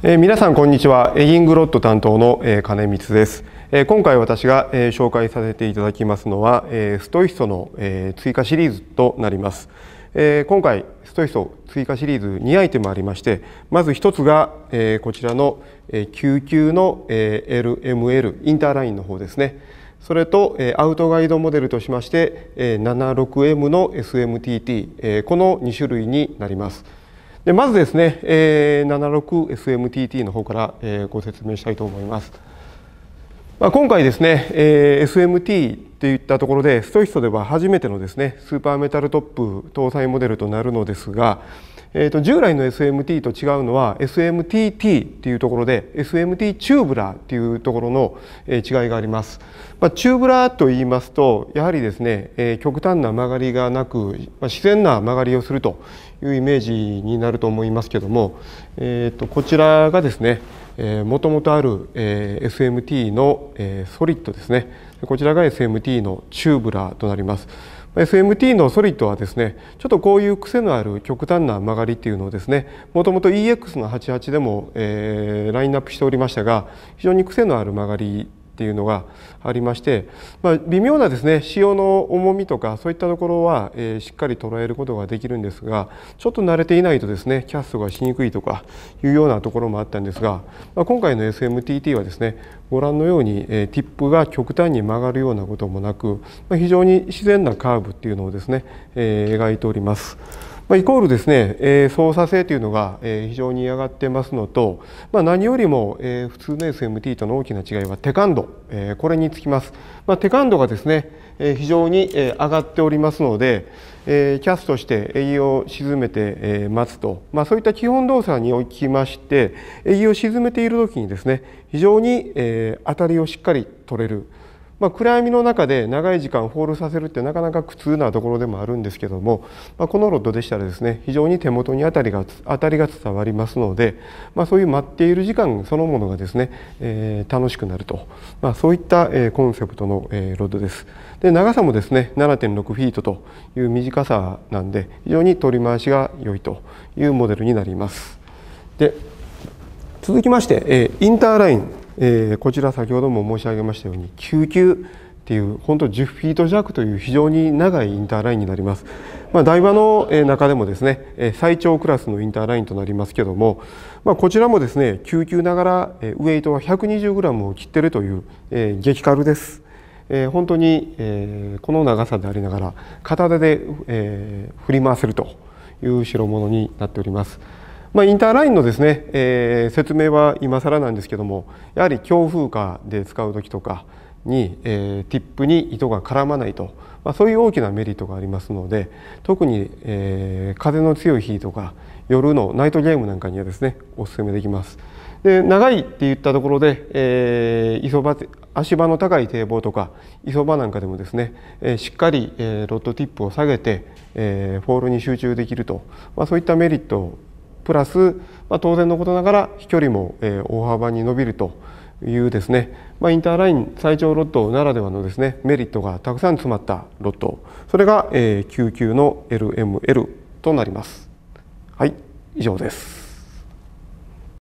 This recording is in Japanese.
えー、皆さんこんにちはエギングロット担当の、えー、金光です、えー、今回私が、えー、紹介させていただきますのは、えー、ストイストの、えー、追加シリーズとなります、えー、今回ストイスト追加シリーズ2アイテムありましてまず一つが、えー、こちらの、えー、救急の、えー、LML インターラインの方ですねそれとアウトガイドモデルとしまして 76M の SMTT この2種類になります。でまずですね、えー、76SMTT の方から、えー、ご説明したいと思います。まあ、今回ですね、えー、SMT といったところでストイストでは初めてのですねスーパーメタルトップ搭載モデルとなるのですが、えーと、従来の SMT と違うのは SMTT っていうところで SMT チューブラーっていうところの違いがあります。まあ、チューブラーと言いますとやはりですね、えー、極端な曲がりがなく、まあ、自然な曲がりをするというイメージになると思いますけども、えーと、とこちらがですねもともとある、えー、SMT の、えー、ソリッドですねこちらが SMT のチューブラーとなります。SMT のソリッドはですねちょっとこういう癖のある極端な曲がりっていうのをですねもともと EX の88でも、えー、ラインナップしておりましたが非常に癖のある曲がりっていうのがありまして、まあ、微妙なですね潮の重みとかそういったところは、えー、しっかり捉えることができるんですがちょっと慣れていないとですねキャストがしにくいとかいうようなところもあったんですが、まあ、今回の SMTT はですねご覧のように、えー、ティップが極端に曲がるようなこともなく、まあ、非常に自然なカーブっていうのをですね、えー、描いております。まあ、イコールですね、えー、操作性というのが、えー、非常に上がってますのと、まあ、何よりも、えー、普通の SMT との大きな違いはカンド、えー、これにつきます、まあ、カンドがですね、えー、非常に、えー、上がっておりますので、えー、キャストして営業を沈めて、えー、待つと、まあ、そういった基本動作におきまして営業を沈めている時にですね非常に、えー、当たりをしっかり取れる。まあ、暗闇の中で長い時間ホールさせるってなかなか苦痛なところでもあるんですけども、まあ、このロッドでしたらですね非常に手元に当たりが当たりが伝わりますので、まあ、そういう待っている時間そのものがですね、えー、楽しくなると、まあ、そういった、えコンセプトの、えロッドです。で長さもですね7.6フィートという短さなんで非常に取り回しが良いというモデルになります。で続きまして、えインターラインえー、こちら先ほども申し上げましたように救急っていう本当10フィート弱という非常に長いインターラインになります、まあ、台場の中でもですね最長クラスのインターラインとなりますけども、まあ、こちらもですね救急ながらウエイトは 120g を切ってるという、えー、激軽です、えー、本当に、えー、この長さでありながら片手で、えー、振り回せるという代物になっております。まあ、インターラインのですね、えー、説明は今更なんですけどもやはり強風下で使う時とかに、えー、ティップに糸が絡まないと、まあ、そういう大きなメリットがありますので特に、えー、風の強い日とか夜のナイトゲームなんかにはですねおすすめできます。で長いって言ったところで、えー、磯場足場の高い堤防とか磯場なんかでもですね、えー、しっかり、えー、ロッドティップを下げて、えー、フォールに集中できると、まあ、そういったメリットプラス、まあ、当然のことながら飛距離も、え大幅に伸びるというですね、まあ、インターライン最長ロットならではのですねメリットがたくさん詰まったロットそれが、え99の LML となります。はい以上です